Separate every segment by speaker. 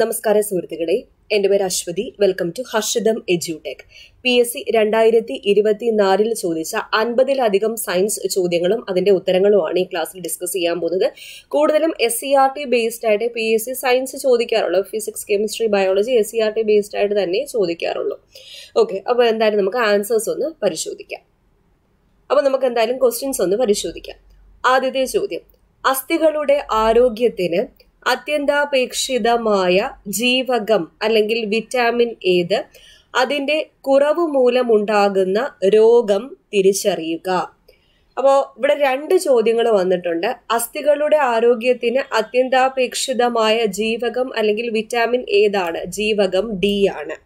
Speaker 1: നമസ്കാരം സുഹൃത്തുക്കളെ എൻ്റെ പേര് അശ്വതി വെൽക്കം ടു ഹർഷിതം എജ്യൂടെക് പി എസ് സി രണ്ടായിരത്തി ഇരുപത്തിനാലിൽ ചോദിച്ച അൻപതിലധികം സയൻസ് ചോദ്യങ്ങളും അതിൻ്റെ ഉത്തരങ്ങളുമാണ് ഈ ക്ലാസ്സിൽ ഡിസ്കസ് ചെയ്യാൻ പോകുന്നത് കൂടുതലും S C R T based ആയിട്ട് പി എസ് സി സയൻസ് ചോദിക്കാറുള്ളൂ physics chemistry biology S C R T based ആയിട്ട് തന്നെ ചോദിക്കാറുള്ളൂ ഓക്കെ അപ്പോൾ എന്തായാലും നമുക്ക് ആൻസേഴ്സ് ഒന്ന് പരിശോധിക്കാം അപ്പോൾ നമുക്ക് എന്തായാലും ക്വസ്റ്റ്യൻസ് ഒന്ന് പരിശോധിക്കാം ആദ്യത്തെ ചോദ്യം അസ്ഥികളുടെ ആരോഗ്യത്തിന് അത്യന്താപേക്ഷിതമായ ജീവകം അല്ലെങ്കിൽ വിറ്റാമിൻ ഏത് അതിൻ്റെ കുറവ് മൂലമുണ്ടാകുന്ന രോഗം തിരിച്ചറിയുക അപ്പോൾ ഇവിടെ രണ്ട് ചോദ്യങ്ങൾ വന്നിട്ടുണ്ട് അസ്ഥികളുടെ ആരോഗ്യത്തിന് അത്യന്താപേക്ഷിതമായ ജീവകം അല്ലെങ്കിൽ വിറ്റാമിൻ ഏതാണ് ജീവകം ഡി ആണ്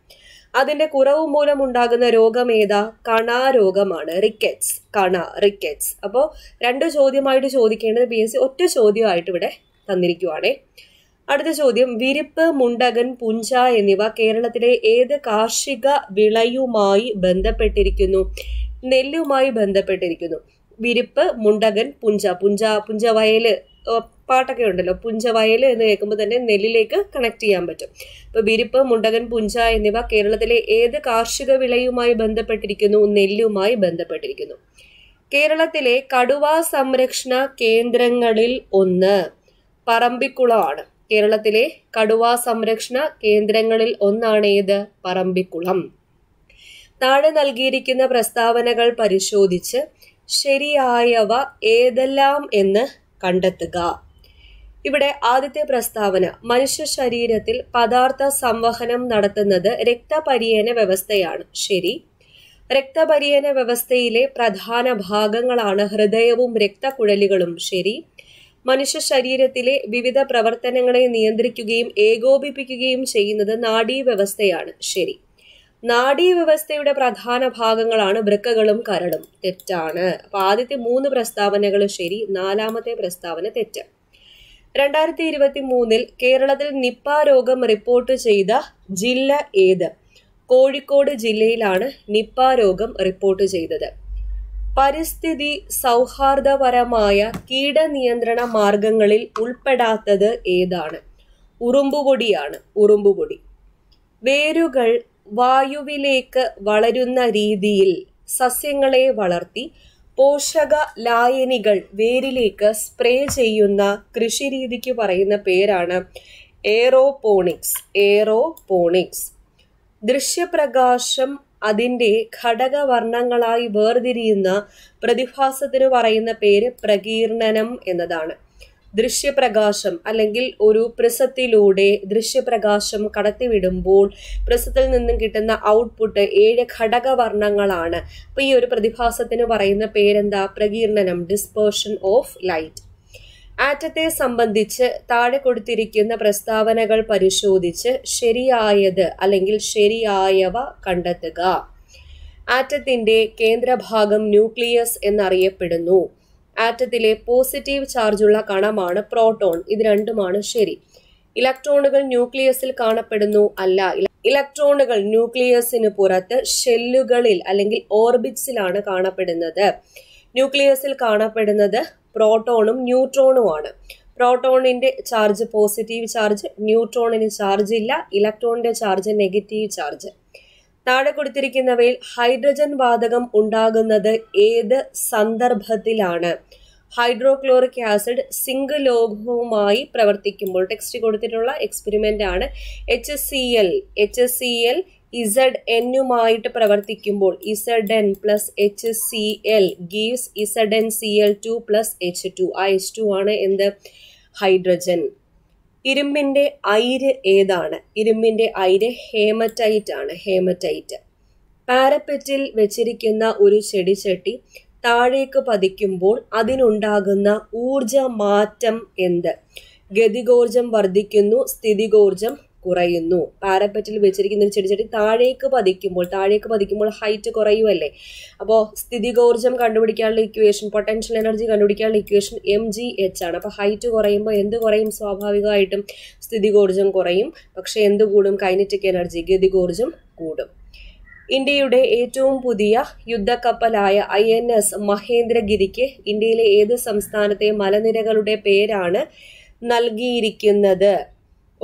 Speaker 1: അതിന്റെ കുറവ് മൂലമുണ്ടാകുന്ന രോഗം ഏതാ കണാരോഗമാണ് റിക്കറ്റ്സ് കണ റിക്കറ്റ്സ് അപ്പോൾ രണ്ട് ചോദ്യമായിട്ട് ചോദിക്കേണ്ടത് പി എസ് സി ഒറ്റ ചോദ്യമായിട്ട് ഇവിടെ തന്നിരിക്കുവാണേ അടുത്ത ചോദ്യം വിരിപ്പ് മുണ്ടകൻ പുഞ്ച എന്നിവ കേരളത്തിലെ ഏത് കാർഷിക വിളയുമായി ബന്ധപ്പെട്ടിരിക്കുന്നു നെല്ലുമായി ബന്ധപ്പെട്ടിരിക്കുന്നു വിരിപ്പ് മുണ്ടകൻ പുഞ്ച പുഞ്ച പുഞ്ച വയല് പാട്ടൊക്കെ ഉണ്ടല്ലോ പുഞ്ച വയൽ എന്ന് കേൾക്കുമ്പോൾ തന്നെ നെല്ലിലേക്ക് കണക്ട് ചെയ്യാൻ പറ്റും അപ്പോൾ വിരിപ്പ് മുണ്ടകൻ പുഞ്ച എന്നിവ കേരളത്തിലെ ഏത് കാർഷിക വിളയുമായി ബന്ധപ്പെട്ടിരിക്കുന്നു നെല്ലുമായി ബന്ധപ്പെട്ടിരിക്കുന്നു കേരളത്തിലെ കടുവാ സംരക്ഷണ കേന്ദ്രങ്ങളിൽ ഒന്ന് പറമ്പിക്കുളമാണ് കേരളത്തിലെ കടുവാ സംരക്ഷണ കേന്ദ്രങ്ങളിൽ ഒന്നാണ് ഏത് പറമ്പിക്കുളം താഴെ നൽകിയിരിക്കുന്ന പ്രസ്താവനകൾ പരിശോധിച്ച് ശരിയായവ ഏതെല്ലാം എന്ന് കണ്ടെത്തുക ഇവിടെ ആദ്യത്തെ പ്രസ്താവന മനുഷ്യ ശരീരത്തിൽ പദാർത്ഥ സംവഹനം നടത്തുന്നത് രക്തപര്യന വ്യവസ്ഥയാണ് ശരി രക്തപര്യന വ്യവസ്ഥയിലെ പ്രധാന ഭാഗങ്ങളാണ് ഹൃദയവും രക്തക്കുഴലുകളും ശരി മനുഷ്യ ശരീരത്തിലെ വിവിധ പ്രവർത്തനങ്ങളെ നിയന്ത്രിക്കുകയും ഏകോപിപ്പിക്കുകയും ചെയ്യുന്നത് നാഡീവ്യവസ്ഥയാണ് ശരി നാഡീവ്യവസ്ഥയുടെ പ്രധാന ഭാഗങ്ങളാണ് വൃക്കകളും കരടും തെറ്റാണ് അപ്പോൾ ആദ്യത്തെ മൂന്ന് പ്രസ്താവനകൾ ശരി നാലാമത്തെ പ്രസ്താവന തെറ്റ് രണ്ടായിരത്തി ഇരുപത്തി മൂന്നിൽ കേരളത്തിൽ നിപ്പ രോഗം റിപ്പോർട്ട് ചെയ്ത ജില്ല ഏത് കോഴിക്കോട് ജില്ലയിലാണ് നിപ്പ രോഗം റിപ്പോർട്ട് ചെയ്തത് പരിസ്ഥിതി സൗഹാർദ്ദപരമായ കീടനിയന്ത്രണ മാർഗങ്ങളിൽ ഉൾപ്പെടാത്തത് ഏതാണ് ഉറുമ്പുപൊടിയാണ് ഉറുമ്പുപൊടി വേരുകൾ വായുവിലേക്ക് വളരുന്ന രീതിയിൽ സസ്യങ്ങളെ വളർത്തി പോഷക ലായനികൾ വേരിലേക്ക് സ്പ്രേ ചെയ്യുന്ന കൃഷി രീതിക്ക് പറയുന്ന പേരാണ് എയറോപോണിക്സ് എയറോപോണിക്സ് ദൃശ്യപ്രകാശം അതിൻ്റെ ഘടകവർണ്ണങ്ങളായി വേർതിരിയുന്ന പ്രതിഭാസത്തിന് പറയുന്ന പേര് പ്രകീർണനം എന്നതാണ് ദൃശ്യപ്രകാശം അല്ലെങ്കിൽ ഒരു പ്രിസത്തിലൂടെ ദൃശ്യപ്രകാശം കടത്തിവിടുമ്പോൾ പ്രിസത്തിൽ നിന്നും കിട്ടുന്ന ഔട്ട്പുട്ട് ഏഴ് ഘടകവർണ്ണങ്ങളാണ് അപ്പോൾ ഈ ഒരു പ്രതിഭാസത്തിന് പറയുന്ന പേരെന്താ പ്രകീർണനം ഡിസ്പേർഷൻ ഓഫ് ലൈറ്റ് ആറ്റത്തെ സംബന്ധിച്ച് താഴെ കൊടുത്തിരിക്കുന്ന പ്രസ്താവനകൾ പരിശോധിച്ച് ശരിയായത് അല്ലെങ്കിൽ ശരിയായവ കണ്ടെത്തുക ആറ്റത്തിന്റെ കേന്ദ്രഭാഗം ന്യൂക്ലിയസ് എന്നറിയപ്പെടുന്നു ആറ്റത്തിലെ പോസിറ്റീവ് ചാർജുള്ള കണമാണ് പ്രോട്ടോൺ ഇത് രണ്ടുമാണ് ശരി ഇലക്ട്രോണുകൾ ന്യൂക്ലിയസിൽ കാണപ്പെടുന്നു അല്ല ഇലക്ട്രോണുകൾ ന്യൂക്ലിയസിന് പുറത്ത് ഷെല്ലുകളിൽ അല്ലെങ്കിൽ ഓർബിറ്റ്സിലാണ് കാണപ്പെടുന്നത് ന്യൂക്ലിയസിൽ കാണപ്പെടുന്നത് പ്രോട്ടോണും ന്യൂട്രോണുമാണ് പ്രോട്ടോണിൻ്റെ ചാർജ് പോസിറ്റീവ് ചാർജ് ന്യൂട്രോണിന് ചാർജ് ഇല്ല ഇലക്ട്രോണിൻ്റെ ചാർജ് നെഗറ്റീവ് ചാർജ് താഴെ കൊടുത്തിരിക്കുന്നവയിൽ ഹൈഡ്രജൻ വാതകം ഉണ്ടാകുന്നത് ഏത് സന്ദർഭത്തിലാണ് ഹൈഡ്രോക്ലോറിക് ആസിഡ് സിംഗിൾ ലോഹവുമായി പ്രവർത്തിക്കുമ്പോൾ ടെക്സ്റ്റ് കൊടുത്തിട്ടുള്ള എക്സ്പെരിമെൻ്റ് ആണ് H S C L H S C L Z എന്നുമായിട്ട് പ്രവർത്തിക്കുമ്പോൾ Z N plus H C L gives Z N C L two plus H two ആ എച്ച് ടു ആണ് എന്ത് hydrogen ഇരുമ്പിൻ്റെ അയിര് ഏതാണ് ഇരുമ്പിൻ്റെ അയിര് ഹേമറ്റൈറ്റ് ആണ് ഹേമറ്റൈറ്റ് പാരപ്പറ്റിൽ വെച്ചിരിക്കുന്ന ഒരു ചട്ടി താഴേക്ക് പതിക്കുമ്പോൾ അതിനുണ്ടാകുന്ന ഊർജ മാറ്റം എന്ത് ഗതികോർജം വർദ്ധിക്കുന്നു സ്ഥിതികോർജം കുറയുന്നു പാരപ്പറ്റിൽ വെച്ചിരിക്കുന്ന ഒരു ചെടി താഴേക്ക് പതിക്കുമ്പോൾ താഴേക്ക് പതിക്കുമ്പോൾ ഹൈറ്റ് കുറയുമല്ലേ അപ്പോൾ സ്ഥിതികോർജം കണ്ടുപിടിക്കാനുള്ള ഇക്വേഷൻ പൊട്ടൻഷ്യൽ എനർജി കണ്ടുപിടിക്കാനുള്ള ഇക്വേഷൻ എം ജി എച്ച് ആണ് അപ്പോൾ ഹൈറ്റ് കുറയുമ്പോൾ എന്ത് കുറയും സ്വാഭാവികമായിട്ടും സ്ഥിതികോർജം കുറയും പക്ഷേ എന്ത് കൂടും കൈനറ്റിക് എനർജി ഗതികോർജം കൂടും ഇന്ത്യയുടെ ഏറ്റവും പുതിയ യുദ്ധക്കപ്പലായ ഐ എൻ എസ് മഹേന്ദ്രഗിരിക്ക് ഇന്ത്യയിലെ ഏത് സംസ്ഥാനത്തെ മലനിരകളുടെ പേരാണ് നൽകിയിരിക്കുന്നത്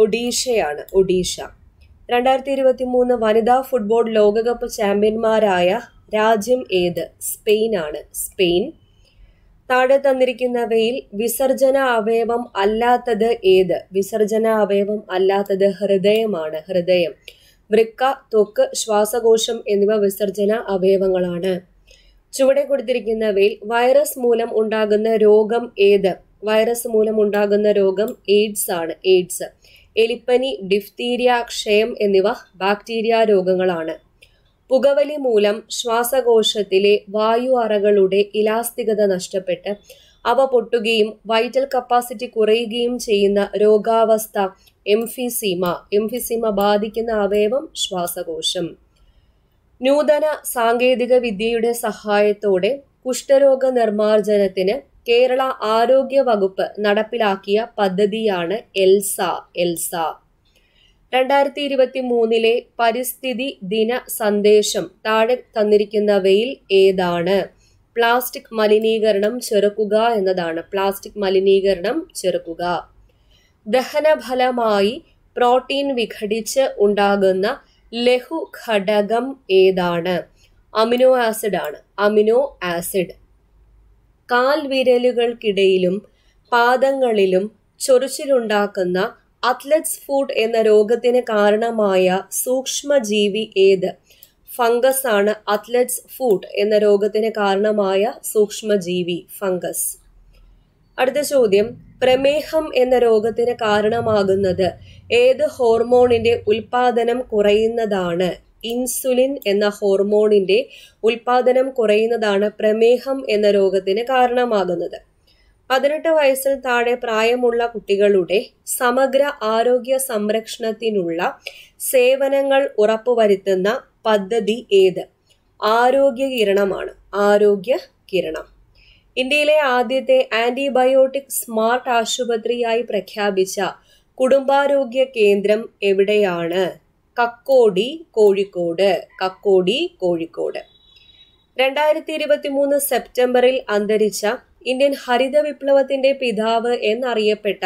Speaker 1: ഒഡീഷയാണ് ഒഡീഷ രണ്ടായിരത്തി ഇരുപത്തി മൂന്ന് വനിതാ ഫുട്ബോൾ ലോകകപ്പ് ചാമ്പ്യന്മാരായ രാജ്യം ഏത് സ്പെയിനാണ് സ്പെയിൻ താഴെ തന്നിരിക്കുന്നവയിൽ വിസർജന അവയവം അല്ലാത്തത് ഏത് വിസർജന അവയവം അല്ലാത്തത് ഹൃദയമാണ് ഹൃദയം വൃക്ക തൊക്ക് ശ്വാസകോശം എന്നിവ വിസർജന അവയവങ്ങളാണ് ചുവടെ കൊടുത്തിരിക്കുന്നവയിൽ വൈറസ് മൂലം ഉണ്ടാകുന്ന രോഗം ഏത് വൈറസ് മൂലം ഉണ്ടാകുന്ന രോഗം എയ്ഡ്സ് ആണ് എയ്ഡ്സ് എലിപ്പനി ഡിഫ്തീരിയ ക്ഷയം എന്നിവ ബാക്ടീരിയ രോഗങ്ങളാണ് പുകവലി മൂലം ശ്വാസകോശത്തിലെ വായു അറകളുടെ ഇലാസ്തികത നഷ്ടപ്പെട്ട് അവ പൊട്ടുകയും വൈറ്റൽ കപ്പാസിറ്റി കുറയുകയും ചെയ്യുന്ന രോഗാവസ്ഥ എംഫിസീമ എംഫിസീമ ബാധിക്കുന്ന അവയവം ശ്വാസകോശം നൂതന സാങ്കേതിക വിദ്യയുടെ സഹായത്തോടെ കുഷ്ഠരോഗ നിർമ്മാർജ്ജനത്തിന് കേരള ആരോഗ്യ വകുപ്പ് നടപ്പിലാക്കിയ പദ്ധതിയാണ് എൽസ എൽസ രണ്ടായിരത്തി ഇരുപത്തി മൂന്നിലെ പരിസ്ഥിതി ദിന സന്ദേശം താഴെ തന്നിരിക്കുന്നവയിൽ ഏതാണ് പ്ലാസ്റ്റിക് മലിനീകരണം ചെറുക്കുക എന്നതാണ് പ്ലാസ്റ്റിക് മലിനീകരണം ചെറുക്കുക ദഹനഫലമായി പ്രോട്ടീൻ വിഘടിച്ച് ഉണ്ടാകുന്ന ലഘു ഘടകം ഏതാണ് അമിനോ ആസിഡ് ആണ് അമിനോ ആസിഡ് കാൽവിരലുകൾക്കിടയിലും പാദങ്ങളിലും ചൊറിച്ചിലുണ്ടാക്കുന്ന അത്ലറ്റ്സ് ഫുഡ് എന്ന രോഗത്തിന് കാരണമായ സൂക്ഷ്മജീവി ഏത് ഫംഗസ് ആണ് അത്ലറ്റ്സ് ഫുഡ് എന്ന രോഗത്തിന് കാരണമായ സൂക്ഷ്മജീവി ഫംഗസ് അടുത്ത ചോദ്യം പ്രമേഹം എന്ന രോഗത്തിന് കാരണമാകുന്നത് ഏത് ഹോർമോണിന്റെ ഉൽപാദനം കുറയുന്നതാണ് ഇൻസുലിൻ എന്ന ഹോർമോണിന്റെ ഉൽപാദനം കുറയുന്നതാണ് പ്രമേഹം എന്ന രോഗത്തിന് കാരണമാകുന്നത് പതിനെട്ട് വയസ്സിന് താഴെ പ്രായമുള്ള കുട്ടികളുടെ സമഗ്ര ആരോഗ്യ സംരക്ഷണത്തിനുള്ള സേവനങ്ങൾ ഉറപ്പുവരുത്തുന്ന പദ്ധതി ഏത് ആരോഗ്യ കിരണമാണ് ആരോഗ്യ കിരണം ഇന്ത്യയിലെ ആദ്യത്തെ ആൻറ്റിബയോട്ടിക് സ്മാർട്ട് ആശുപത്രിയായി പ്രഖ്യാപിച്ച കുടുംബാരോഗ്യ കേന്ദ്രം എവിടെയാണ് കക്കോടി കോഴിക്കോട് കക്കോടി കോഴിക്കോട് രണ്ടായിരത്തി ഇരുപത്തി മൂന്ന് സെപ്റ്റംബറിൽ അന്തരിച്ച ഇന്ത്യൻ ഹരിത വിപ്ലവത്തിന്റെ പിതാവ് എന്നറിയപ്പെട്ട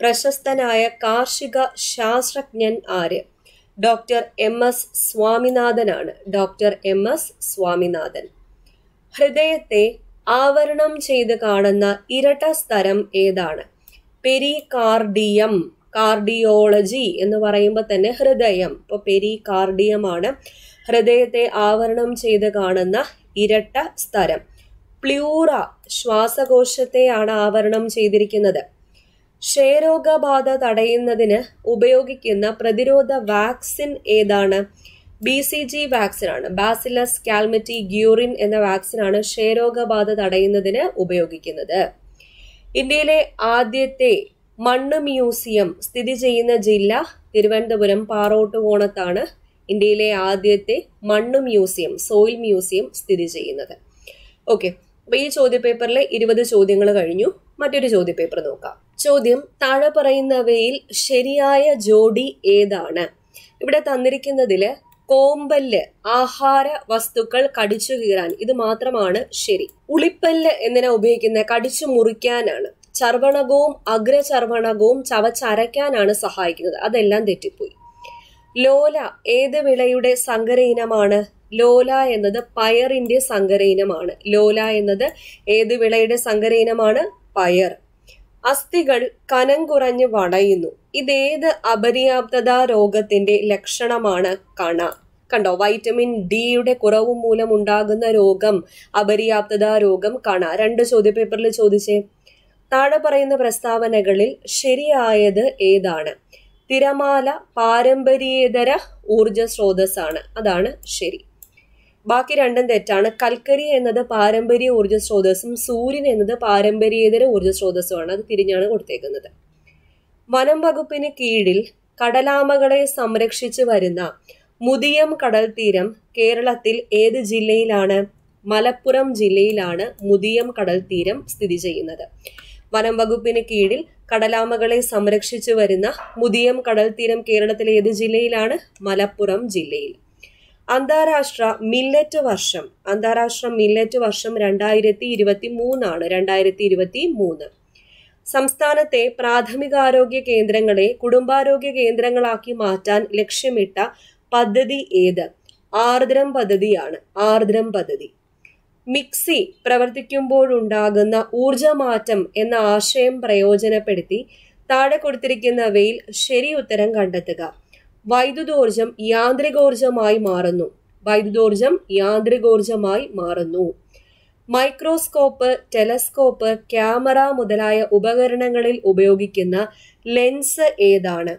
Speaker 1: പ്രശസ്തനായ കാർഷിക ശാസ്ത്രജ്ഞൻ ആര് ഡോക്ടർ എം എസ് സ്വാമിനാഥനാണ് ഡോക്ടർ എം എസ് സ്വാമിനാഥൻ ഹൃദയത്തെ ആവരണം ചെയ്ത് കാണുന്ന ഇരട്ട സ്തരം ഏതാണ് പെരികാർഡിയം കാർഡിയോളജി എന്ന് പറയുമ്പോൾ തന്നെ ഹൃദയം ഇപ്പോൾ കാർഡിയമാണ് ഹൃദയത്തെ ആവരണം ചെയ്ത് കാണുന്ന ഇരട്ട സ്ഥലം പ്ലൂറ ശ്വാസകോശത്തെയാണ് ആവരണം ചെയ്തിരിക്കുന്നത് ക്ഷയരോഗബാധ തടയുന്നതിന് ഉപയോഗിക്കുന്ന പ്രതിരോധ വാക്സിൻ ഏതാണ് ബി സി ജി വാക്സിനാണ് ബാസിലസ് കാൽമറ്റി ഗ്യൂറിൻ എന്ന വാക്സിനാണ് ക്ഷയരോഗബാധ തടയുന്നതിന് ഉപയോഗിക്കുന്നത് ഇന്ത്യയിലെ ആദ്യത്തെ മണ്ണ് മ്യൂസിയം സ്ഥിതി ചെയ്യുന്ന ജില്ല തിരുവനന്തപുരം പാറോട്ടുകോണത്താണ് ഇന്ത്യയിലെ ആദ്യത്തെ മണ്ണ് മ്യൂസിയം സോയിൽ മ്യൂസിയം സ്ഥിതി ചെയ്യുന്നത് ഓക്കെ അപ്പോൾ ഈ ചോദ്യപേപ്പറിലെ ഇരുപത് ചോദ്യങ്ങൾ കഴിഞ്ഞു മറ്റൊരു ചോദ്യപേപ്പർ നോക്കാം ചോദ്യം താഴെ പറയുന്നവയിൽ ശരിയായ ജോഡി ഏതാണ് ഇവിടെ തന്നിരിക്കുന്നതില് കോമ്പല്ല് ആഹാര വസ്തുക്കൾ കടിച്ചു കീറാൻ ഇത് മാത്രമാണ് ശരി ഉളിപ്പല്ല് എന്തിനാ ഉപയോഗിക്കുന്നത് കടിച്ചു മുറിക്കാനാണ് ചർവണകവും അഗ്രചർവണകവും ചവച്ചരയ്ക്കാനാണ് സഹായിക്കുന്നത് അതെല്ലാം തെറ്റിപ്പോയി ലോല ഏത് വിളയുടെ സങ്കര ഇനമാണ് ലോല എന്നത് പയറിന്റെ സങ്കര ഇനമാണ് ലോല എന്നത് ഏത് വിളയുടെ സങ്കര ഇനമാണ് പയർ അസ്ഥികൾ കനം കുറഞ്ഞ് വടയുന്നു ഇതേത് അപര്യാപ്തതാ രോഗത്തിന്റെ ലക്ഷണമാണ് കണ കണ്ടോ വൈറ്റമിൻ ഡിയുടെ കുറവ് മൂലം ഉണ്ടാകുന്ന രോഗം അപര്യാപ്തതാ രോഗം കണ രണ്ട് ചോദ്യ പേപ്പറിൽ ചോദിച്ചേ താഴെ പറയുന്ന പ്രസ്താവനകളിൽ ശരിയായത് ഏതാണ് തിരമാല പാരമ്പര്യേതര ഊർജ സ്രോതസ്സാണ് അതാണ് ശരി ബാക്കി രണ്ടും തെറ്റാണ് കൽക്കരി എന്നത് പാരമ്പര്യ ഊർജ സ്രോതസ്സും സൂര്യൻ എന്നത് പാരമ്പര്യേതര ഊർജ സ്രോതസ്സുമാണ് അത് തിരിഞ്ഞാണ് കൊടുത്തേക്കുന്നത് വനം വകുപ്പിന് കീഴിൽ കടലാമകളെ സംരക്ഷിച്ചു വരുന്ന മുതിയം കടൽ തീരം കേരളത്തിൽ ഏത് ജില്ലയിലാണ് മലപ്പുറം ജില്ലയിലാണ് മുതിയം കടൽ തീരം സ്ഥിതി ചെയ്യുന്നത് വനംവകുപ്പിന് കീഴിൽ കടലാമകളെ സംരക്ഷിച്ചു വരുന്ന മുതിയം കടൽ തീരം കേരളത്തിലെ ഏത് ജില്ലയിലാണ് മലപ്പുറം ജില്ലയിൽ അന്താരാഷ്ട്ര മില്ലറ്റ് വർഷം അന്താരാഷ്ട്ര മില്ലറ്റ് വർഷം രണ്ടായിരത്തി ഇരുപത്തി മൂന്നാണ് രണ്ടായിരത്തി ഇരുപത്തി മൂന്ന് സംസ്ഥാനത്തെ പ്രാഥമികാരോഗ്യ കേന്ദ്രങ്ങളെ കുടുംബാരോഗ്യ കേന്ദ്രങ്ങളാക്കി മാറ്റാൻ ലക്ഷ്യമിട്ട പദ്ധതി ഏത് ആർദ്രം പദ്ധതിയാണ് ആർദ്രം പദ്ധതി മിക്സി പ്രവർത്തിക്കുമ്പോഴുണ്ടാകുന്ന ഊർജമാറ്റം എന്ന ആശയം പ്രയോജനപ്പെടുത്തി താഴെ കൊടുത്തിരിക്കുന്നവയിൽ ശരി ഉത്തരം കണ്ടെത്തുക വൈദ്യുതോർജം യാന്ത്രികോർജമായി മാറുന്നു വൈദ്യുതോർജം യാന്ത്രികോർജമായി മാറുന്നു മൈക്രോസ്കോപ്പ് ടെലസ്കോപ്പ് ക്യാമറ മുതലായ ഉപകരണങ്ങളിൽ ഉപയോഗിക്കുന്ന ലെൻസ് ഏതാണ്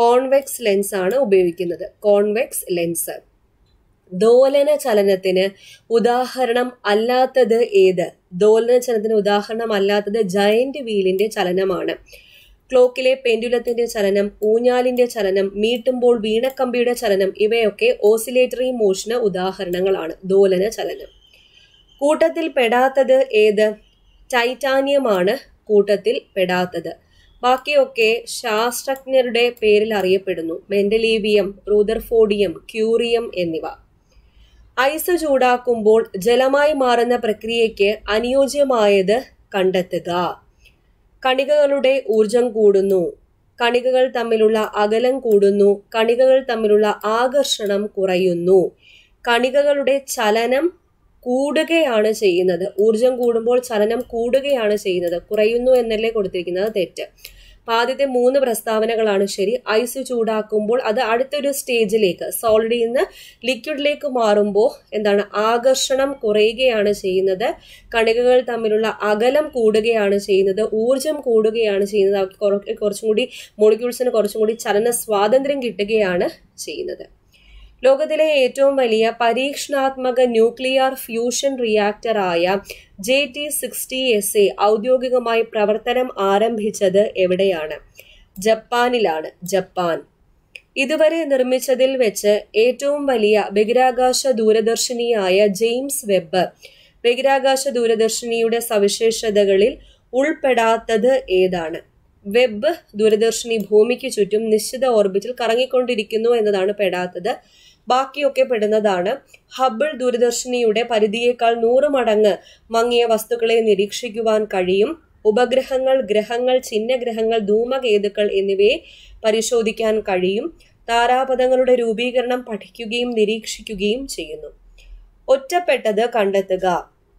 Speaker 1: കോൺവെക്സ് ലെൻസ് ആണ് ഉപയോഗിക്കുന്നത് കോൺവെക്സ് ലെൻസ് ദോലന ചലനത്തിന് ഉദാഹരണം അല്ലാത്തത് ഏത് ദോലന ചലനത്തിന് ഉദാഹരണം അല്ലാത്തത് ജയന്റ് വീലിന്റെ ചലനമാണ് ക്ലോക്കിലെ പെൻഡുലത്തിന്റെ ചലനം ഊഞ്ഞാലിന്റെ ചലനം മീട്ടുമ്പോൾ വീണക്കമ്പിയുടെ ചലനം ഇവയൊക്കെ ഓസിലേറ്ററി മോഷന് ഉദാഹരണങ്ങളാണ് ദോലന ചലനം കൂട്ടത്തിൽ പെടാത്തത് ഏത് ടൈറ്റാനിയമാണ് കൂട്ടത്തിൽ പെടാത്തത് ബാക്കിയൊക്കെ ശാസ്ത്രജ്ഞരുടെ പേരിൽ അറിയപ്പെടുന്നു മെന്റലീവിയം റൂദർഫോഡിയം ക്യൂറിയം എന്നിവ ഐസ് ചൂടാക്കുമ്പോൾ ജലമായി മാറുന്ന പ്രക്രിയയ്ക്ക് അനുയോജ്യമായത് കണ്ടെത്തുക കണികകളുടെ ഊർജം കൂടുന്നു കണികകൾ തമ്മിലുള്ള അകലം കൂടുന്നു കണികകൾ തമ്മിലുള്ള ആകർഷണം കുറയുന്നു കണികകളുടെ ചലനം കൂടുകയാണ് ചെയ്യുന്നത് ഊർജം കൂടുമ്പോൾ ചലനം കൂടുകയാണ് ചെയ്യുന്നത് കുറയുന്നു എന്നല്ലേ കൊടുത്തിരിക്കുന്നത് തെറ്റ് ആദ്യത്തെ മൂന്ന് പ്രസ്താവനകളാണ് ശരി ഐസ് ചൂടാക്കുമ്പോൾ അത് അടുത്തൊരു സ്റ്റേജിലേക്ക് സോളിഡിൽ നിന്ന് ലിക്വിഡിലേക്ക് മാറുമ്പോൾ എന്താണ് ആകർഷണം കുറയുകയാണ് ചെയ്യുന്നത് കണികകൾ തമ്മിലുള്ള അകലം കൂടുകയാണ് ചെയ്യുന്നത് ഊർജം കൂടുകയാണ് ചെയ്യുന്നത് അവർക്ക് കുറച്ചും കൂടി മോളിക്യൂൾസിന് കുറച്ചും കൂടി ചലന സ്വാതന്ത്ര്യം കിട്ടുകയാണ് ചെയ്യുന്നത് ലോകത്തിലെ ഏറ്റവും വലിയ പരീക്ഷണാത്മക ന്യൂക്ലിയർ ഫ്യൂഷൻ റിയാക്ടറായ J T sixty S A ഔദ്യോഗികമായി പ്രവർത്തനം ആരംഭിച്ചത് എവിടെയാണ് ജപ്പാനിലാണ് ജപ്പാൻ ഇതുവരെ നിർമ്മിച്ചതിൽ വെച്ച് ഏറ്റവും വലിയ ബഹിരാകാശ ദൂരദർശിനിയായ ജെയിംസ് വെബ്ബ് ബഹിരാകാശ ദൂരദർശിനിയുടെ സവിശേഷതകളിൽ ഉൾപ്പെടാത്തത് ഏതാണ് വെബ് ദൂരദർശിനി ഭൂമിക്ക് ചുറ്റും നിശ്ചിത ഓർബിറ്റിൽ കറങ്ങിക്കൊണ്ടിരിക്കുന്നു എന്നതാണ് പെടാത്തത് ബാക്കിയൊക്കെ പെടുന്നതാണ് ഹബിൾ ദൂരദർശിനിയുടെ പരിധിയേക്കാൾ നൂറ് മടങ്ങ് മങ്ങിയ വസ്തുക്കളെ നിരീക്ഷിക്കുവാൻ കഴിയും ഉപഗ്രഹങ്ങൾ ഗ്രഹങ്ങൾ ചിഹ്നഗ്രഹങ്ങൾ ധൂമകേതുക്കൾ എന്നിവയെ പരിശോധിക്കാൻ കഴിയും താരാപഥങ്ങളുടെ രൂപീകരണം പഠിക്കുകയും നിരീക്ഷിക്കുകയും ചെയ്യുന്നു ഒറ്റപ്പെട്ടത് കണ്ടെത്തുക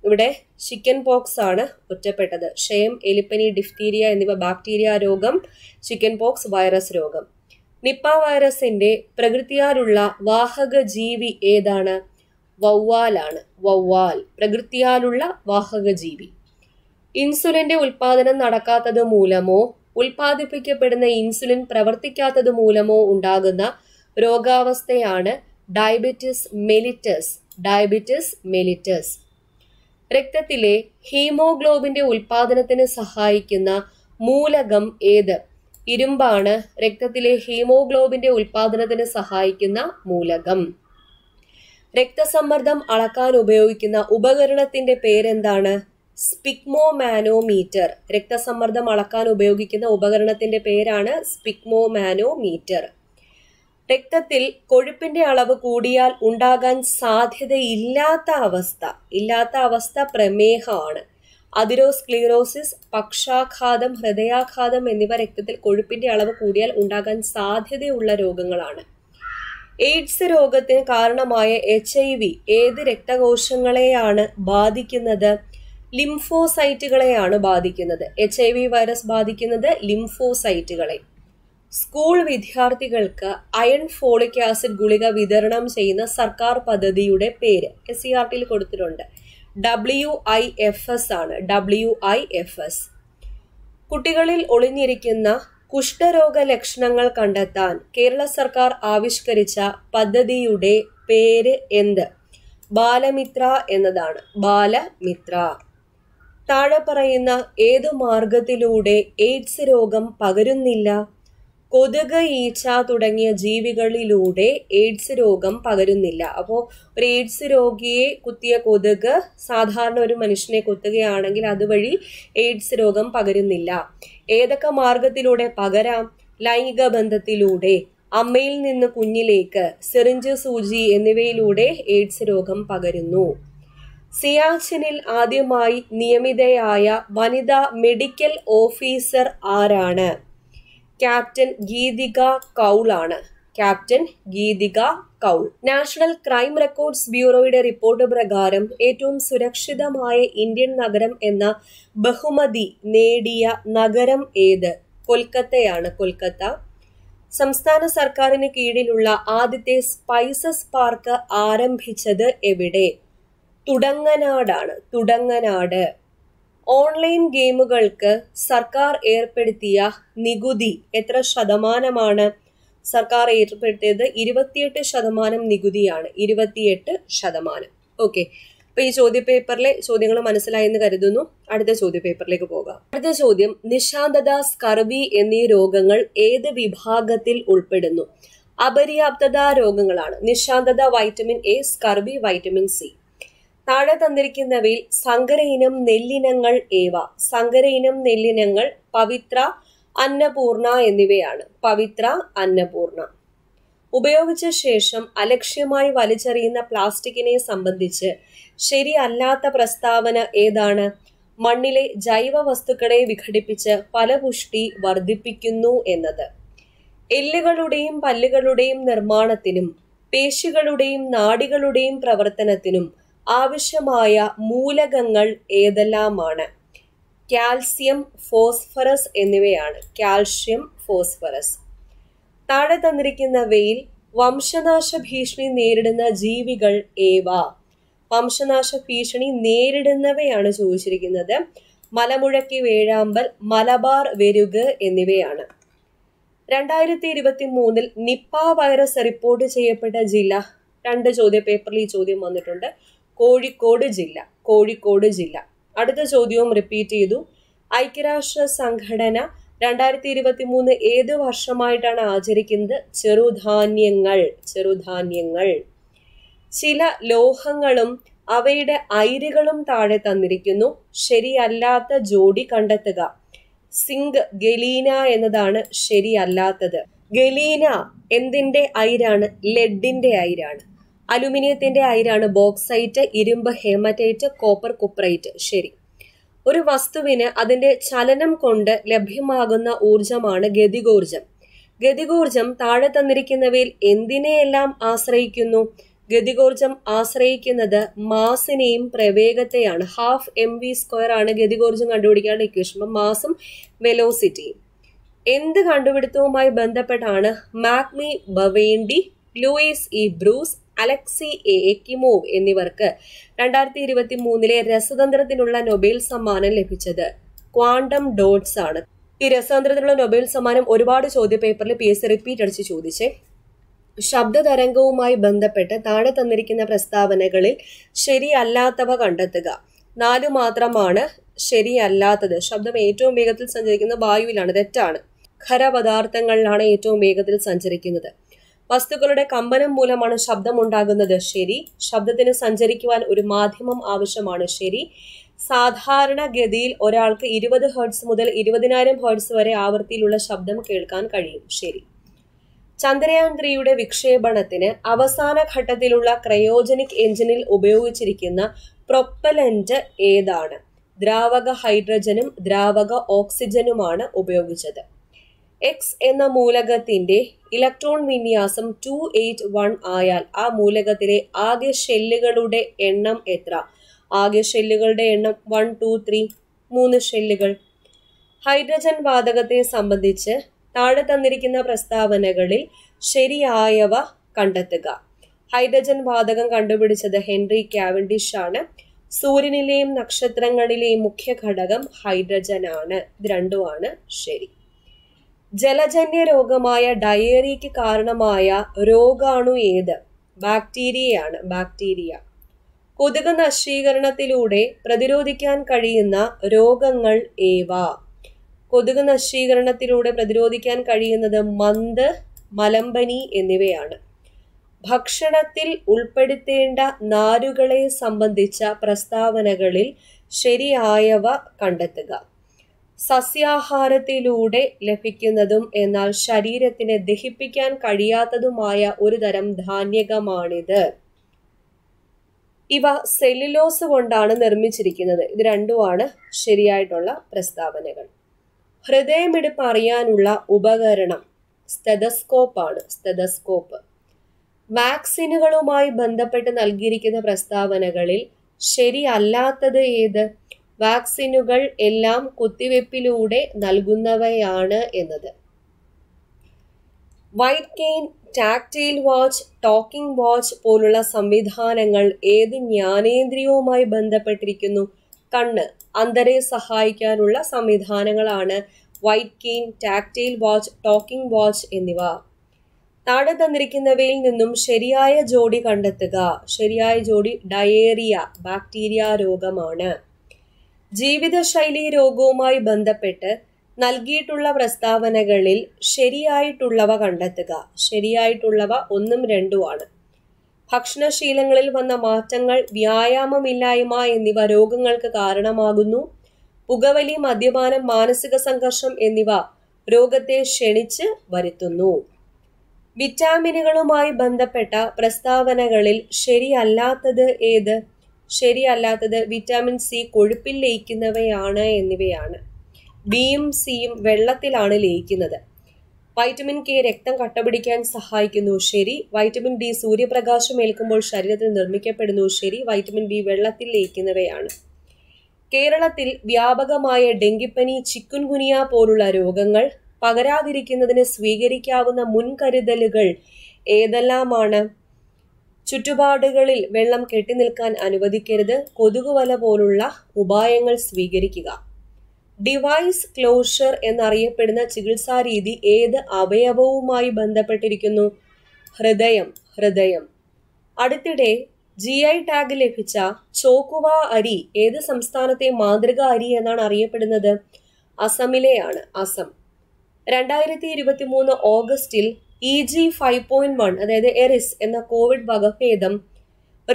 Speaker 1: ഇവിടെ ചിക്കൻ പോക്സ് ആണ് ഒറ്റപ്പെട്ടത് ക്ഷയം എലിപ്പനി ഡിഫ്തീരിയ എന്നിവ ബാക്ടീരിയ രോഗം ചിക്കൻ പോക്സ് വൈറസ് രോഗം നിപ്പ വൈറസിന്റെ പ്രകൃതിയാലുള്ള വാഹക ജീവി ഏതാണ് വവ്വാലാണ് വവ്വാൽ പ്രകൃതിയാലുള്ള വാഹക ജീവി ഇൻസുലിന്റെ ഉൽപാദനം നടക്കാത്തത് മൂലമോ ഉൽപാദിപ്പിക്കപ്പെടുന്ന ഇൻസുലിൻ പ്രവർത്തിക്കാത്തത് മൂലമോ ഉണ്ടാകുന്ന രോഗാവസ്ഥയാണ് ഡയബറ്റിസ് മെലിറ്റസ് ഡയബറ്റിസ് മെലിറ്റസ് രക്തത്തിലെ ഹീമോഗ്ലോബിന്റെ ഉൽപാദനത്തിന് സഹായിക്കുന്ന മൂലകം ഏത് ഇരുമ്പാണ് രക്തത്തിലെ ഹീമോഗ്ലോബിന്റെ ഉൽപാദനത്തിന് സഹായിക്കുന്ന മൂലകം രക്തസമ്മർദ്ദം അളക്കാൻ ഉപയോഗിക്കുന്ന ഉപകരണത്തിന്റെ പേരെന്താണ് സ്പിക്മോമാനോമീറ്റർ രക്തസമ്മർദ്ദം അളക്കാൻ ഉപയോഗിക്കുന്ന ഉപകരണത്തിന്റെ പേരാണ് സ്പിക്മോമാനോമീറ്റർ രക്തത്തിൽ കൊഴുപ്പിന്റെ അളവ് കൂടിയാൽ ഉണ്ടാകാൻ സാധ്യതയില്ലാത്ത അവസ്ഥ ഇല്ലാത്ത അവസ്ഥ പ്രമേഹമാണ് അതിരോസ്ക്ലീറോസിസ് പക്ഷാഘാതം ഹൃദയാഘാതം എന്നിവ രക്തത്തിൽ കൊഴുപ്പിന്റെ അളവ് കൂടിയാൽ ഉണ്ടാകാൻ സാധ്യതയുള്ള രോഗങ്ങളാണ് എയ്ഡ്സ് രോഗത്തിന് കാരണമായ എച്ച് ഐ വി ഏത് രക്തകോശങ്ങളെയാണ് ബാധിക്കുന്നത് ലിംഫോസൈറ്റുകളെയാണ് ബാധിക്കുന്നത് എച്ച് ഐ വി വൈറസ് ബാധിക്കുന്നത് ലിംഫോസൈറ്റുകളെ സ്കൂൾ വിദ്യാർത്ഥികൾക്ക് അയൺ ഫോളിക് ആസിഡ് ഗുളിക വിതരണം ചെയ്യുന്ന സർക്കാർ പദ്ധതിയുടെ പേര് എസ് സി e ആർ ടിയിൽ കൊടുത്തിട്ടുണ്ട് ഡബ്ല്യു ഐ എഫ് എസ് ആണ് ഡബ്ല്യു ഐ എഫ് എസ് കുട്ടികളിൽ ഒളിഞ്ഞിരിക്കുന്ന കുഷ്ഠരോഗ ലക്ഷണങ്ങൾ കണ്ടെത്താൻ കേരള സർക്കാർ ആവിഷ്കരിച്ച പദ്ധതിയുടെ പേര് എന്ത് ബാലമിത്ര എന്നതാണ് ബാലമിത്ര താഴെ പറയുന്ന ഏതു മാർഗത്തിലൂടെ എയ്ഡ്സ് രോഗം പകരുന്നില്ല കൊതുക് ഈച്ച തുടങ്ങിയ ജീവികളിലൂടെ എയ്ഡ്സ് രോഗം പകരുന്നില്ല അപ്പോൾ ഒരു എയ്ഡ്സ് രോഗിയെ കുത്തിയ കൊതുക് സാധാരണ ഒരു മനുഷ്യനെ കുത്തുകയാണെങ്കിൽ അതുവഴി എയ്ഡ്സ് രോഗം പകരുന്നില്ല ഏതൊക്കെ മാർഗത്തിലൂടെ പകരാം ലൈംഗിക ബന്ധത്തിലൂടെ അമ്മയിൽ നിന്ന് കുഞ്ഞിലേക്ക് സിറിഞ്ച് സൂചി എന്നിവയിലൂടെ എയ്ഡ്സ് രോഗം പകരുന്നു സിയാച്ചിനിൽ ആദ്യമായി നിയമിതയായ വനിതാ മെഡിക്കൽ ഓഫീസർ ആരാണ് ക്യാപ്റ്റൻ ഗീതിക കൗളാണ് captain Geetika Kaul national crime records ബ്യൂറോയുടെ റിപ്പോർട്ട് പ്രകാരം ഏറ്റവും സുരക്ഷിതമായ ഇന്ത്യൻ നഗരം എന്ന ബഹുമതി നേടിയ നഗരം ഏത് കൊൽക്കത്തയാണ് കൊൽക്കത്ത സംസ്ഥാന സർക്കാരിന് കീഴിലുള്ള ആദ്യത്തെ സ്പൈസസ് പാർക്ക് ആരംഭിച്ചത് എവിടെ തുടങ്ങനാടാണ് തുടങ്ങനാട് ഓൺലൈൻ ഗെയിമുകൾക്ക് സർക്കാർ ഏർപ്പെടുത്തിയ നികുതി എത്ര ശതമാനമാണ് സർക്കാർ ഏർപ്പെടുത്തിയത് ഇരുപത്തിയെട്ട് ശതമാനം നികുതിയാണ് ഇരുപത്തിയെട്ട് ശതമാനം ഓക്കെ അപ്പൊ ഈ ചോദ്യപേപ്പറിലെ ചോദ്യങ്ങൾ മനസ്സിലായെന്ന് കരുതുന്നു അടുത്ത ചോദ്യപേപ്പറിലേക്ക് പോകാം അടുത്ത ചോദ്യം നിശാന്തത സ്കർവി എന്നീ രോഗങ്ങൾ ഏത് വിഭാഗത്തിൽ ഉൾപ്പെടുന്നു അപര്യാപ്തത രോഗങ്ങളാണ് നിശാന്തത vitamin A scurvy vitamin C താഴെ തന്നിരിക്കുന്നവയിൽ സങ്കര ഇനം നെല്ലിനങ്ങൾ ഏവ സങ്കര ഇനം നെല്ലിനങ്ങൾ പവിത്ര അന്നപൂർണ എന്നിവയാണ് പവിത്ര അന്നപൂർണ ഉപയോഗിച്ച ശേഷം അലക്ഷ്യമായി വലിച്ചെറിയുന്ന പ്ലാസ്റ്റിക്കിനെ സംബന്ധിച്ച് ശരിയല്ലാത്ത പ്രസ്താവന ഏതാണ് മണ്ണിലെ ജൈവ വസ്തുക്കളെ വിഘടിപ്പിച്ച് ഫലപുഷ്ടി വർദ്ധിപ്പിക്കുന്നു എന്നത് എല്ലുകളുടെയും പല്ലുകളുടെയും നിർമ്മാണത്തിനും പേശികളുടെയും നാടികളുടെയും പ്രവർത്തനത്തിനും ആവശ്യമായ മൂലകങ്ങൾ ഏതെല്ലാമാണ് കാൽസ്യം ഫോസ്ഫറസ് എന്നിവയാണ് കാൽഷ്യം ഫോസ്ഫറസ് താഴെ തന്നിരിക്കുന്നവയിൽ വംശനാശ ഭീഷണി നേരിടുന്ന ജീവികൾ ഏവ വംശനാശ ഭീഷണി നേരിടുന്നവയാണ് ചോദിച്ചിരിക്കുന്നത് മലമുഴക്കി വേഴാമ്പൽ മലബാർ വെരുക് എന്നിവയാണ് രണ്ടായിരത്തി ഇരുപത്തി മൂന്നിൽ നിപ്പ വൈറസ് റിപ്പോർട്ട് ചെയ്യപ്പെട്ട ജില്ല രണ്ട് ചോദ്യ പേപ്പറിൽ ഈ ചോദ്യം വന്നിട്ടുണ്ട് കോഴിക്കോട് ജില്ല കോഴിക്കോട് ജില്ല അടുത്ത ചോദ്യവും റിപ്പീറ്റ് ചെയ്തു ഐക്യരാഷ്ട്ര സംഘടന രണ്ടായിരത്തി ഇരുപത്തി മൂന്ന് ഏത് വർഷമായിട്ടാണ് ആചരിക്കുന്നത് ചെറുധാന്യങ്ങൾ ചെറുധാന്യങ്ങൾ ചില ലോഹങ്ങളും അവയുടെ അയിരുകളും താഴെ തന്നിരിക്കുന്നു ശരിയല്ലാത്ത ജോഡി കണ്ടെത്തുക സിങ്ക് ഗലീന എന്നതാണ് ശരിയല്ലാത്തത് ഗലീന എന്തിൻ്റെ അയിരാണ് ലെഡിൻ്റെ അയിരാണ് അലുമിനിയത്തിന്റെ അയിരാണ് ബോക്സൈറ്റ് ഇരുമ്പ് ഹേമറ്റൈറ്റ് കോപ്പർ കുപ്രൈറ്റ് ശരി ഒരു വസ്തുവിന് അതിന്റെ ചലനം കൊണ്ട് ലഭ്യമാകുന്ന ഊർജമാണ് ഗതികോർജം ഗതികോർജം താഴെ തന്നിരിക്കുന്നവയിൽ എന്തിനെയെല്ലാം ആശ്രയിക്കുന്നു ഗതികോർജം ആശ്രയിക്കുന്നത് മാസിനെയും പ്രവേഗത്തെയാണ് ഹാഫ് എം വി സ്ക്വയർ ആണ് ഗതികോർജം കണ്ടുപിടിക്കാനുള്ള ഇക്വേഷൻ മാസും വെലോസിറ്റിയും എന്ത് കണ്ടുപിടുത്തവുമായി ബന്ധപ്പെട്ടാണ് മാക്മി Bawendi Louis E Brus Alexei A Ekimov എന്നിവർക്ക് രണ്ടായിരത്തി ഇരുപത്തി മൂന്നിലെ രസതന്ത്രത്തിനുള്ള നൊബേൽ സമ്മാനം ലഭിച്ചത് ക്വാണ്ടം ഡോട്ട്സ് ആണ് ഈ രസതന്ത്രത്തിനുള്ള നൊബേൽ സമ്മാനം ഒരുപാട് പേപ്പറിൽ പി എസ് റിപ്പീറ്റ് അടിച്ച് ചോദിച്ചേ ശബ്ദതരംഗവുമായി ബന്ധപ്പെട്ട് താഴെ തന്നിരിക്കുന്ന പ്രസ്താവനകളിൽ ശരിയല്ലാത്തവ കണ്ടെത്തുക നാല് മാത്രമാണ് ശരിയല്ലാത്തത് ശബ്ദം ഏറ്റവും വേഗത്തിൽ സഞ്ചരിക്കുന്ന വായുവിലാണ് തെറ്റാണ് ഖരപദാർത്ഥങ്ങളിലാണ് ഏറ്റവും വേഗത്തിൽ സഞ്ചരിക്കുന്നത് വസ്തുക്കളുടെ കമ്പനം മൂലമാണ് ശബ്ദമുണ്ടാകുന്നത് ശരി ശബ്ദത്തിന് സഞ്ചരിക്കുവാൻ ഒരു മാധ്യമം ആവശ്യമാണ് ശരി സാധാരണ ഗതിയിൽ ഒരാൾക്ക് ഇരുപത് ഹേർട്സ് മുതൽ ഇരുപതിനായിരം ഹേർട്സ് വരെ ആവൃത്തിയിലുള്ള ശബ്ദം കേൾക്കാൻ കഴിയും ശരി ചന്ദ്രയാൻ ത്രീയുടെ വിക്ഷേപണത്തിന് അവസാന ഘട്ടത്തിലുള്ള ക്രയോജനിക് എഞ്ചിനിൽ ഉപയോഗിച്ചിരിക്കുന്ന പ്രൊപ്പലൻറ്റ് ഏതാണ് ദ്രാവക ഹൈഡ്രജനും ദ്രാവക ഓക്സിജനുമാണ് ഉപയോഗിച്ചത് എക്സ് എന്ന മൂലകത്തിന്റെ ഇലക്ട്രോൺ വിന്യാസം ടു എയ്റ്റ് വൺ ആയാൽ ആ മൂലകത്തിലെ ആകെ ഷെല്ലുകളുടെ എണ്ണം എത്ര ആകെ ഷെല്ലുകളുടെ എണ്ണം വൺ ടു ത്രീ മൂന്ന് ഷെല്ലുകൾ ഹൈഡ്രജൻ വാതകത്തെ സംബന്ധിച്ച് താഴെ തന്നിരിക്കുന്ന പ്രസ്താവനകളിൽ ശരിയായവ കണ്ടെത്തുക ഹൈഡ്രജൻ വാതകം കണ്ടുപിടിച്ചത് ഹെൻറി കാവൻഡിഷ് ആണ് സൂര്യനിലെയും നക്ഷത്രങ്ങളിലെയും മുഖ്യ ഘടകം ഹൈഡ്രജൻ ആണ് ഇത് രണ്ടുമാണ് ശരി ജലജന്യ രോഗമായ ഡയേറിയയ്ക്ക് കാരണമായ രോഗാണു ഏത് ബാക്ടീരിയയാണ് ബാക്ടീരിയ കൊതുക് നശീകരണത്തിലൂടെ പ്രതിരോധിക്കാൻ കഴിയുന്ന രോഗങ്ങൾ ഏവ കൊതുക് നശീകരണത്തിലൂടെ പ്രതിരോധിക്കാൻ കഴിയുന്നത് മന്ത് മലമ്പനി എന്നിവയാണ് ഭക്ഷണത്തിൽ ഉൾപ്പെടുത്തേണ്ട നാരുകളെ സംബന്ധിച്ച പ്രസ്താവനകളിൽ ശരിയായവ കണ്ടെത്തുക സസ്യാഹാരത്തിലൂടെ ലഭിക്കുന്നതും എന്നാൽ ശരീരത്തിന് ദഹിപ്പിക്കാൻ കഴിയാത്തതുമായ ഒരു തരം ധാന്യകമാണിത് ഇവ സെല്ലുലോസ് കൊണ്ടാണ് നിർമ്മിച്ചിരിക്കുന്നത് ഇത് രണ്ടുമാണ് ശരിയായിട്ടുള്ള പ്രസ്താവനകൾ ഹൃദയമിടിപ്പ് അറിയാനുള്ള ഉപകരണം ആണ് സ്റ്റെതസ്കോപ്പ് വാക്സിനുകളുമായി ബന്ധപ്പെട്ട് നൽകിയിരിക്കുന്ന പ്രസ്താവനകളിൽ ശരിയല്ലാത്തത് ഏത് വാക്സിനുകൾ എല്ലാം കുത്തിവെപ്പിലൂടെ നൽകുന്നവയാണ് എന്നത് white cane tactile watch talking watch പോലുള്ള സംവിധാനങ്ങൾ ഏത് ജ്ഞാനേന്ദ്രിയവുമായി ബന്ധപ്പെട്ടിരിക്കുന്നു കണ്ണ് അന്തരെ സഹായിക്കാനുള്ള സംവിധാനങ്ങളാണ് white cane tactile watch talking watch എന്നിവ താഴെ തന്നിരിക്കുന്നവയിൽ നിന്നും ശരിയായ ജോഡി കണ്ടെത്തുക ശരിയായ ജോഡി ഡയേറിയ ബാക്ടീരിയ രോഗമാണ് ജീവിതശൈലി രോഗവുമായി ബന്ധപ്പെട്ട് നൽകിയിട്ടുള്ള പ്രസ്താവനകളിൽ ശരിയായിട്ടുള്ളവ കണ്ടെത്തുക ശരിയായിട്ടുള്ളവ ഒന്നും രണ്ടുമാണ് ഭക്ഷണശീലങ്ങളിൽ വന്ന മാറ്റങ്ങൾ വ്യായാമമില്ലായ്മ എന്നിവ രോഗങ്ങൾക്ക് കാരണമാകുന്നു പുകവലി മദ്യപാനം മാനസിക സംഘർഷം എന്നിവ രോഗത്തെ ക്ഷണിച്ച് വരുത്തുന്നു വിറ്റാമിനുകളുമായി ബന്ധപ്പെട്ട പ്രസ്താവനകളിൽ ശരിയല്ലാത്തത് ഏത് ശരിയല്ലാത്തത് വിറ്റാമിൻ സി കൊഴുപ്പിൽ ലയിക്കുന്നവയാണ് എന്നിവയാണ് ബിയും സിയും വെള്ളത്തിലാണ് ലയിക്കുന്നത് വൈറ്റമിൻ കെ രക്തം കട്ടപിടിക്കാൻ സഹായിക്കുന്നു ശരി വൈറ്റമിൻ ഡി സൂര്യപ്രകാശം ഏൽക്കുമ്പോൾ ശരീരത്തിൽ നിർമ്മിക്കപ്പെടുന്നു ശരി വൈറ്റമിൻ ബി വെള്ളത്തിൽ ലയിക്കുന്നവയാണ് കേരളത്തിൽ വ്യാപകമായ ഡെങ്കിപ്പനി ചിക്കുൻഗുനിയ പോലുള്ള രോഗങ്ങൾ പകരാതിരിക്കുന്നതിന് സ്വീകരിക്കാവുന്ന മുൻകരുതലുകൾ ഏതെല്ലാമാണ് ചുറ്റുപാടുകളിൽ വെള്ളം കെട്ടിനിൽക്കാൻ അനുവദിക്കരുത് കൊതുകുവല പോലുള്ള ഉപായങ്ങൾ സ്വീകരിക്കുക ഡിവൈസ് ക്ലോഷർ എന്നറിയപ്പെടുന്ന ചികിത്സാ രീതി ഏത് അവയവവുമായി ബന്ധപ്പെട്ടിരിക്കുന്നു ഹൃദയം ഹൃദയം അടുത്തിടെ ജി ഐ ടാഗ് ലഭിച്ച ചോക്കുവ അരി ഏത് സംസ്ഥാനത്തെ മാതൃക അരി എന്നാണ് അറിയപ്പെടുന്നത് അസമിലെയാണ് അസം രണ്ടായിരത്തി ഇരുപത്തി മൂന്ന് ഓഗസ്റ്റിൽ E G five point one അതായത് എറിസ് എന്ന കോവിഡ് വകഭേദം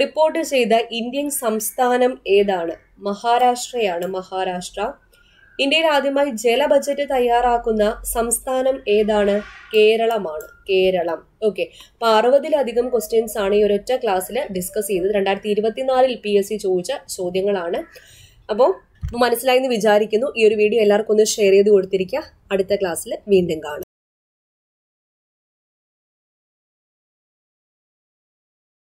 Speaker 1: റിപ്പോർട്ട് ചെയ്ത ഇന്ത്യൻ സംസ്ഥാനം ഏതാണ് മഹാരാഷ്ട്രയാണ് മഹാരാഷ്ട്ര ഇന്ത്യയിൽ ആദ്യമായി ജല ബജറ്റ് തയ്യാറാക്കുന്ന സംസ്ഥാനം ഏതാണ് കേരളമാണ് കേരളം ഓക്കെ അപ്പൊ അറുപതിലധികം ക്വസ്റ്റ്യൻസ് ആണ് ഈ ഒരൊറ്റ ക്ലാസ്സിൽ ഡിസ്കസ് ചെയ്തത് രണ്ടായിരത്തി ഇരുപത്തിനാലിൽ പി എസ് സി ചോദിച്ച ചോദ്യങ്ങളാണ് അപ്പോൾ മനസ്സിലായി എന്ന് വിചാരിക്കുന്നു ഈ ഒരു വീഡിയോ എല്ലാവർക്കും ഒന്ന് ഷെയർ ചെയ്ത് കൊടുത്തിരിക്കുക അടുത്ത ക്ലാസ്സിൽ വീണ്ടും കാണാം